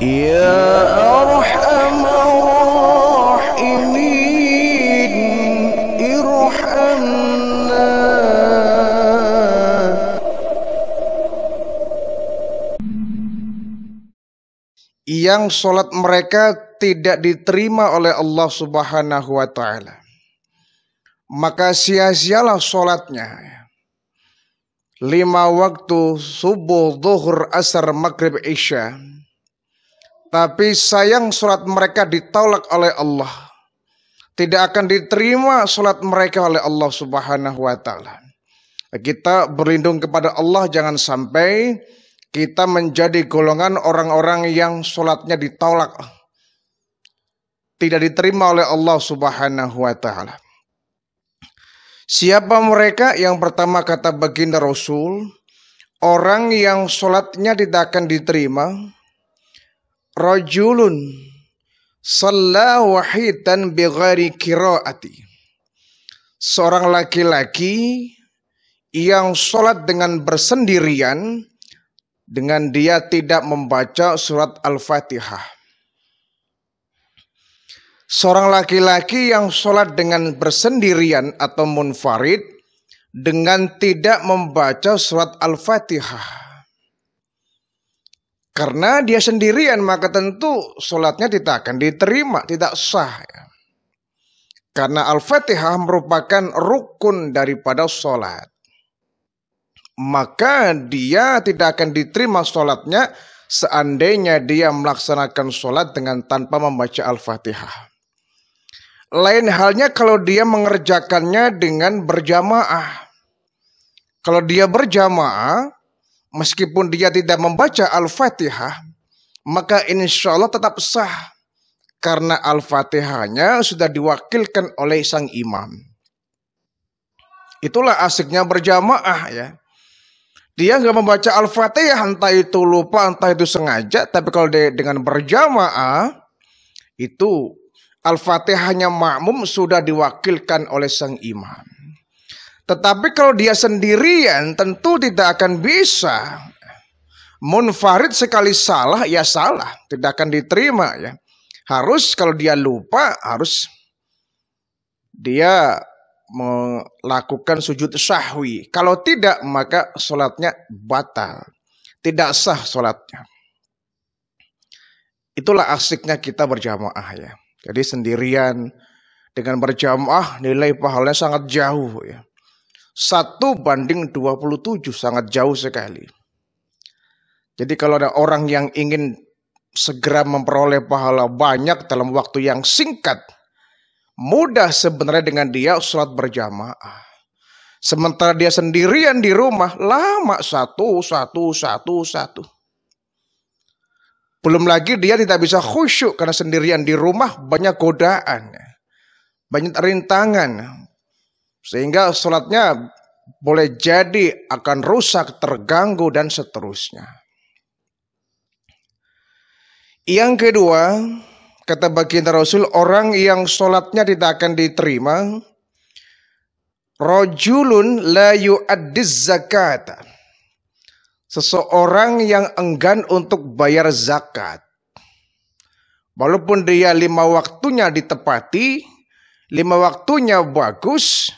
Ya yang sholat mereka tidak diterima oleh Allah Subhanahu wa Ta'ala, maka sia-sialah sholatnya lima waktu subuh, zuhur, asar, maghrib, isya tapi sayang surat mereka ditolak oleh Allah. Tidak akan diterima surat mereka oleh Allah Subhanahu wa taala. Kita berlindung kepada Allah jangan sampai kita menjadi golongan orang-orang yang sholatnya ditolak. Tidak diterima oleh Allah subhanahu wa ta'ala. Siapa mereka? Yang pertama kata baginda Rasul. Orang yang sholatnya tidak akan diterima rajulun shalla wahidan bighairi qiraati. Seorang laki-laki yang sholat dengan bersendirian dengan dia tidak membaca surat Al-Fatihah. Seorang laki-laki yang sholat dengan bersendirian atau munfarid dengan tidak membaca surat Al-Fatihah. Karena dia sendirian maka tentu sholatnya tidak akan diterima, tidak sah. Ya. Karena Al-Fatihah merupakan rukun daripada sholat. Maka dia tidak akan diterima sholatnya seandainya dia melaksanakan sholat dengan tanpa membaca Al-Fatihah. Lain halnya kalau dia mengerjakannya dengan berjamaah. Kalau dia berjamaah, meskipun dia tidak membaca Al-Fatihah, maka insya Allah tetap sah karena Al-Fatihahnya sudah diwakilkan oleh sang imam. Itulah asiknya berjamaah ya. Dia nggak membaca Al-Fatihah entah itu lupa entah itu sengaja, tapi kalau dia dengan berjamaah itu Al-Fatihahnya makmum sudah diwakilkan oleh sang imam. Tetapi kalau dia sendirian tentu tidak akan bisa. Munfarid sekali salah ya salah, tidak akan diterima ya. Harus kalau dia lupa harus dia melakukan sujud sahwi. Kalau tidak maka sholatnya batal. Tidak sah sholatnya. Itulah asiknya kita berjamaah ya. Jadi sendirian dengan berjamaah nilai pahalanya sangat jauh ya. Satu banding 27 sangat jauh sekali. Jadi kalau ada orang yang ingin segera memperoleh pahala banyak dalam waktu yang singkat, mudah sebenarnya dengan dia sholat berjamaah. Sementara dia sendirian di rumah, lama satu, satu, satu, satu. Belum lagi dia tidak bisa khusyuk karena sendirian di rumah banyak godaan, banyak rintangan, sehingga sholatnya boleh jadi akan rusak, terganggu, dan seterusnya. Yang kedua, kata baginda Rasul, orang yang sholatnya tidak akan diterima. Rojulun la yu'addiz zakat, Seseorang yang enggan untuk bayar zakat. Walaupun dia lima waktunya ditepati, lima waktunya bagus,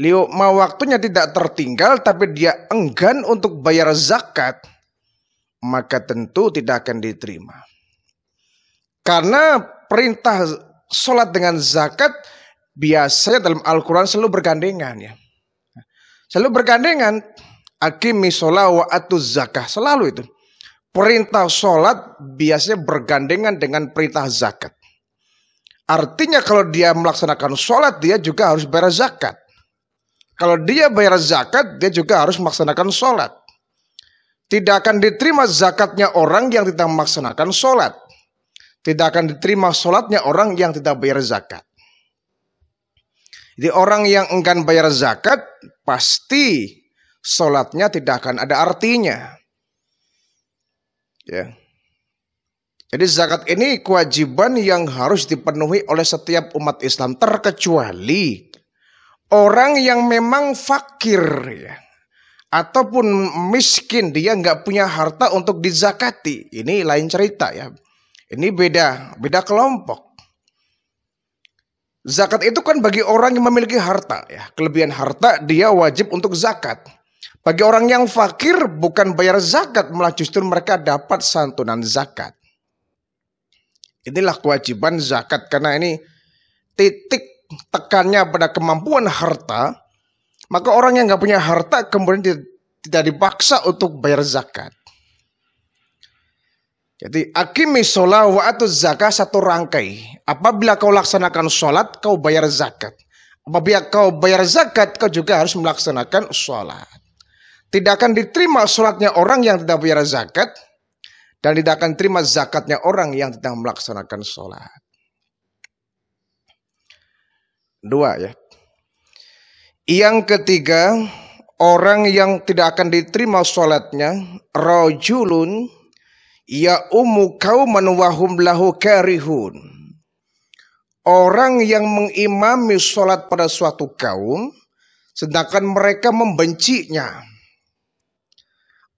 Leo mau waktunya tidak tertinggal tapi dia enggan untuk bayar zakat, maka tentu tidak akan diterima. Karena perintah sholat dengan zakat biasanya dalam Al-Quran selalu bergandengan ya. Selalu bergandengan. Akimi sholat wa atu zakah. Selalu itu. Perintah sholat biasanya bergandengan dengan perintah zakat. Artinya kalau dia melaksanakan sholat dia juga harus bayar zakat. Kalau dia bayar zakat, dia juga harus melaksanakan sholat. Tidak akan diterima zakatnya orang yang tidak melaksanakan sholat. Tidak akan diterima sholatnya orang yang tidak bayar zakat. Jadi orang yang enggan bayar zakat, pasti sholatnya tidak akan ada artinya. Ya. Jadi zakat ini kewajiban yang harus dipenuhi oleh setiap umat Islam terkecuali orang yang memang fakir ya ataupun miskin dia nggak punya harta untuk dizakati ini lain cerita ya ini beda beda kelompok zakat itu kan bagi orang yang memiliki harta ya kelebihan harta dia wajib untuk zakat bagi orang yang fakir bukan bayar zakat malah justru mereka dapat santunan zakat inilah kewajiban zakat karena ini titik tekannya pada kemampuan harta, maka orang yang nggak punya harta kemudian tidak dipaksa untuk bayar zakat. Jadi akimi sholat wa zakat satu rangkai. Apabila kau laksanakan sholat, kau bayar zakat. Apabila kau bayar zakat, kau juga harus melaksanakan sholat. Tidak akan diterima sholatnya orang yang tidak bayar zakat. Dan tidak akan terima zakatnya orang yang tidak melaksanakan sholat. Dua ya. Yang ketiga, orang yang tidak akan diterima sholatnya, rojulun ya umu kau wahum lahu karihun. Orang yang mengimami sholat pada suatu kaum, sedangkan mereka membencinya.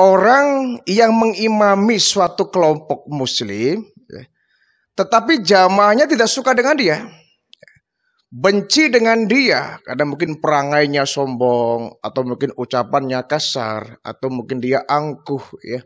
Orang yang mengimami suatu kelompok muslim, ya, tetapi jamaahnya tidak suka dengan dia benci dengan dia karena mungkin perangainya sombong atau mungkin ucapannya kasar atau mungkin dia angkuh ya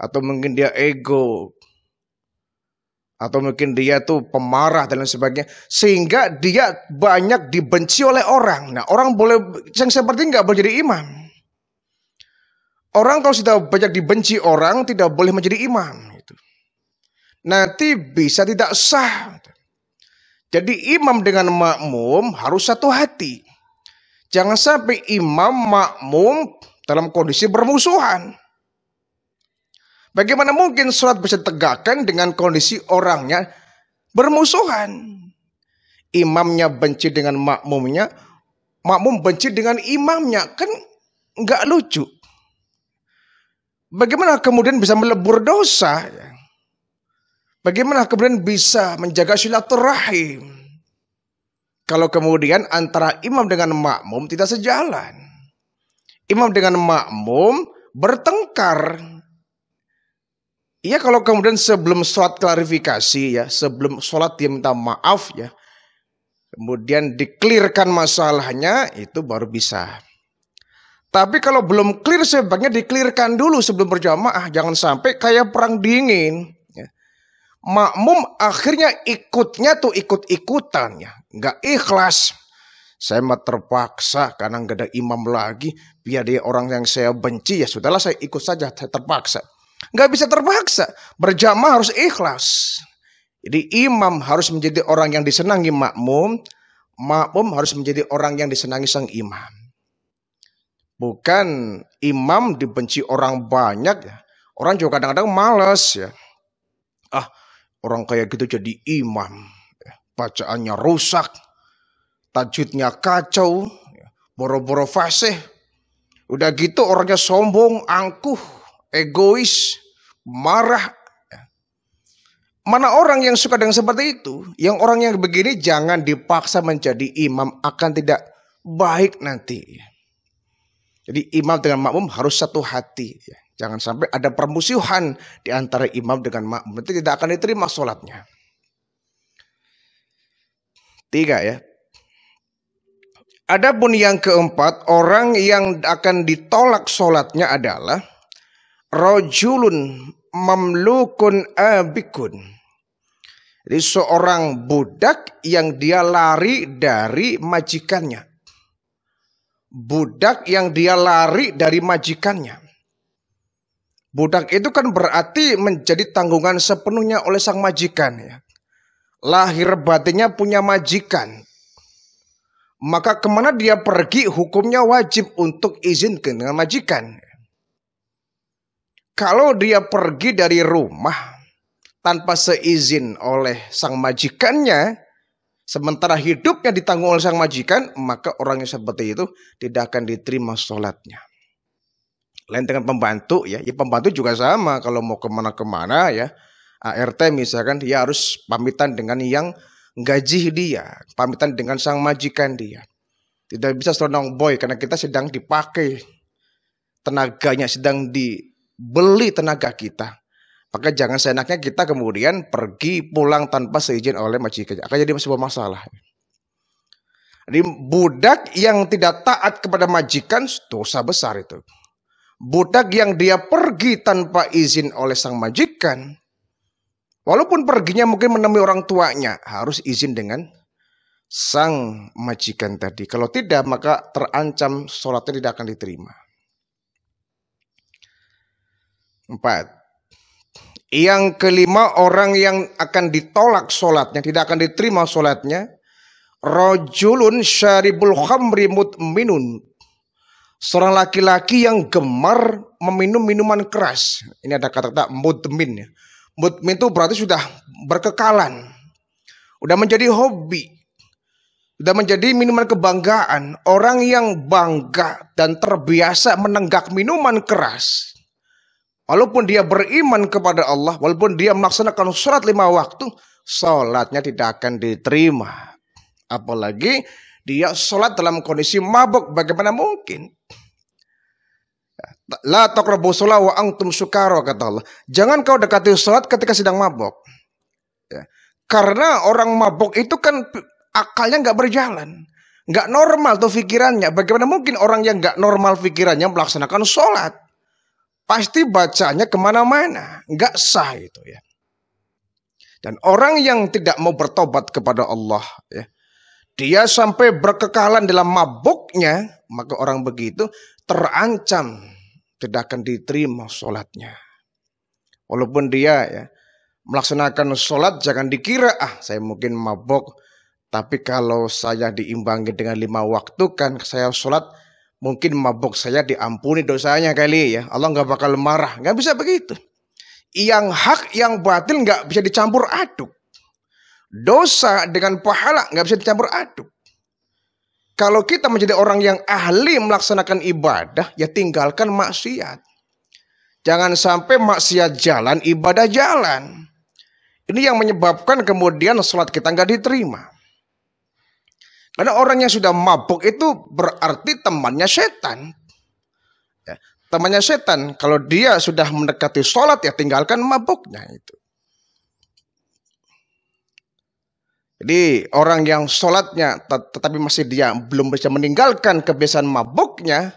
atau mungkin dia ego atau mungkin dia tuh pemarah dan lain sebagainya sehingga dia banyak dibenci oleh orang nah orang boleh yang seperti nggak boleh jadi imam orang kalau sudah banyak dibenci orang tidak boleh menjadi imam itu nanti bisa tidak sah gitu. Jadi imam dengan makmum harus satu hati. Jangan sampai imam makmum dalam kondisi bermusuhan. Bagaimana mungkin sholat bisa tegakkan dengan kondisi orangnya bermusuhan? Imamnya benci dengan makmumnya, makmum benci dengan imamnya. Kan nggak lucu. Bagaimana kemudian bisa melebur dosa? Ya? Bagaimana kemudian bisa menjaga silaturahim? Kalau kemudian antara imam dengan makmum tidak sejalan. Imam dengan makmum bertengkar. Iya kalau kemudian sebelum sholat klarifikasi ya, sebelum sholat dia minta maaf ya. Kemudian diklirkan masalahnya itu baru bisa. Tapi kalau belum clear sebaiknya diklirkan dulu sebelum berjamaah. Jangan sampai kayak perang dingin makmum akhirnya ikutnya tuh ikut-ikutan ya. Nggak ikhlas. Saya mah terpaksa karena nggak ada imam lagi. Biar dia orang yang saya benci ya sudahlah saya ikut saja saya terpaksa. Nggak bisa terpaksa. Berjamaah harus ikhlas. Jadi imam harus menjadi orang yang disenangi makmum. Makmum harus menjadi orang yang disenangi sang imam. Bukan imam dibenci orang banyak. ya. Orang juga kadang-kadang males ya. Ah, Orang kayak gitu jadi imam. Ya, bacaannya rusak. Tajwidnya kacau. Ya, boro-boro fasih. Udah gitu orangnya sombong, angkuh, egois, marah. Ya. Mana orang yang suka dengan seperti itu? Yang orang yang begini jangan dipaksa menjadi imam akan tidak baik nanti. Jadi imam dengan makmum harus satu hati. Jangan sampai ada permusuhan di antara imam dengan makmum. Itu tidak akan diterima sholatnya. Tiga ya. Adapun yang keempat, orang yang akan ditolak sholatnya adalah rojulun mamlukun abikun. Jadi seorang budak yang dia lari dari majikannya. Budak yang dia lari dari majikannya. Budak itu kan berarti menjadi tanggungan sepenuhnya oleh sang majikan ya. Lahir batinnya punya majikan. Maka kemana dia pergi hukumnya wajib untuk izin dengan majikan. Kalau dia pergi dari rumah tanpa seizin oleh sang majikannya, sementara hidupnya ditanggung oleh sang majikan, maka orang yang seperti itu tidak akan diterima sholatnya lain dengan pembantu ya. Ya pembantu juga sama kalau mau kemana-kemana ya. ART misalkan dia harus pamitan dengan yang gaji dia, pamitan dengan sang majikan dia. Tidak bisa selonong boy karena kita sedang dipakai tenaganya sedang dibeli tenaga kita. Maka jangan seenaknya kita kemudian pergi pulang tanpa seizin oleh majikan, Akan jadi sebuah masalah. Jadi budak yang tidak taat kepada majikan dosa besar itu budak yang dia pergi tanpa izin oleh sang majikan, walaupun perginya mungkin menemui orang tuanya, harus izin dengan sang majikan tadi. Kalau tidak, maka terancam sholatnya tidak akan diterima. Empat. Yang kelima, orang yang akan ditolak sholatnya, tidak akan diterima sholatnya. Rojulun syaribul khamri mutminun seorang laki-laki yang gemar meminum minuman keras. Ini ada kata-kata mudmin ya. Mudmin itu berarti sudah berkekalan. sudah menjadi hobi. Sudah menjadi minuman kebanggaan. Orang yang bangga dan terbiasa menenggak minuman keras. Walaupun dia beriman kepada Allah, walaupun dia melaksanakan surat lima waktu, sholatnya tidak akan diterima. Apalagi dia sholat dalam kondisi mabuk, bagaimana mungkin? La taqrabu sholat wa antum sukara kata Allah. Jangan kau dekati sholat ketika sedang mabok. Ya. Karena orang mabok itu kan akalnya nggak berjalan. Nggak normal tuh pikirannya. Bagaimana mungkin orang yang nggak normal pikirannya melaksanakan sholat? Pasti bacanya kemana-mana. Nggak sah itu ya. Dan orang yang tidak mau bertobat kepada Allah ya. Dia sampai berkekalan dalam mabuknya. Maka orang begitu terancam tidak akan diterima sholatnya. Walaupun dia ya melaksanakan sholat jangan dikira ah saya mungkin mabok tapi kalau saya diimbangi dengan lima waktu kan saya sholat mungkin mabok saya diampuni dosanya kali ya Allah nggak bakal marah nggak bisa begitu yang hak yang batil nggak bisa dicampur aduk dosa dengan pahala nggak bisa dicampur aduk kalau kita menjadi orang yang ahli melaksanakan ibadah, ya tinggalkan maksiat. Jangan sampai maksiat jalan, ibadah jalan. Ini yang menyebabkan kemudian sholat kita nggak diterima. Karena orang yang sudah mabuk itu berarti temannya setan. Ya, temannya setan, kalau dia sudah mendekati sholat ya tinggalkan mabuknya itu. Jadi orang yang sholatnya tetapi masih dia belum bisa meninggalkan kebiasaan mabuknya,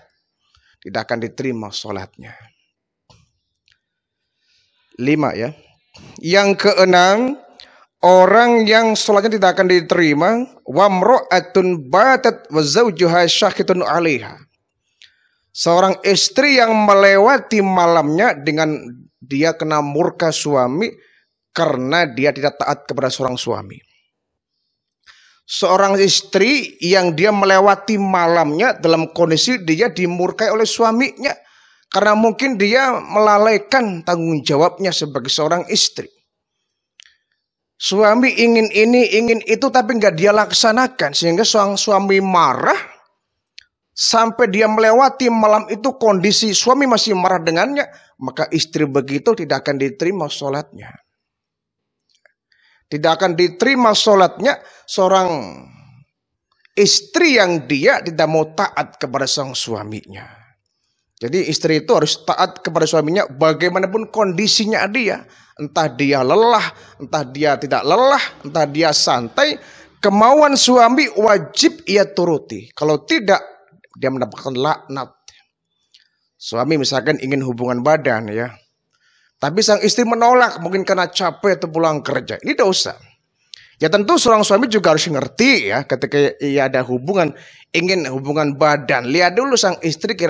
tidak akan diterima sholatnya. Lima ya. Yang keenam, orang yang sholatnya tidak akan diterima. Wamro'atun batat wazawjuha syakitun alihah. Seorang istri yang melewati malamnya dengan dia kena murka suami karena dia tidak taat kepada seorang suami seorang istri yang dia melewati malamnya dalam kondisi dia dimurkai oleh suaminya karena mungkin dia melalaikan tanggung jawabnya sebagai seorang istri. Suami ingin ini, ingin itu, tapi nggak dia laksanakan. Sehingga seorang suami marah, sampai dia melewati malam itu kondisi suami masih marah dengannya, maka istri begitu tidak akan diterima sholatnya. Tidak akan diterima sholatnya seorang istri yang dia tidak mau taat kepada sang suaminya. Jadi istri itu harus taat kepada suaminya bagaimanapun kondisinya dia. Entah dia lelah, entah dia tidak lelah, entah dia santai. Kemauan suami wajib ia turuti. Kalau tidak, dia mendapatkan laknat. Suami misalkan ingin hubungan badan ya. Tapi sang istri menolak mungkin karena capek atau pulang kerja. Ini dosa. Ya tentu seorang suami juga harus ngerti ya ketika ia ada hubungan ingin hubungan badan. Lihat dulu sang istri kira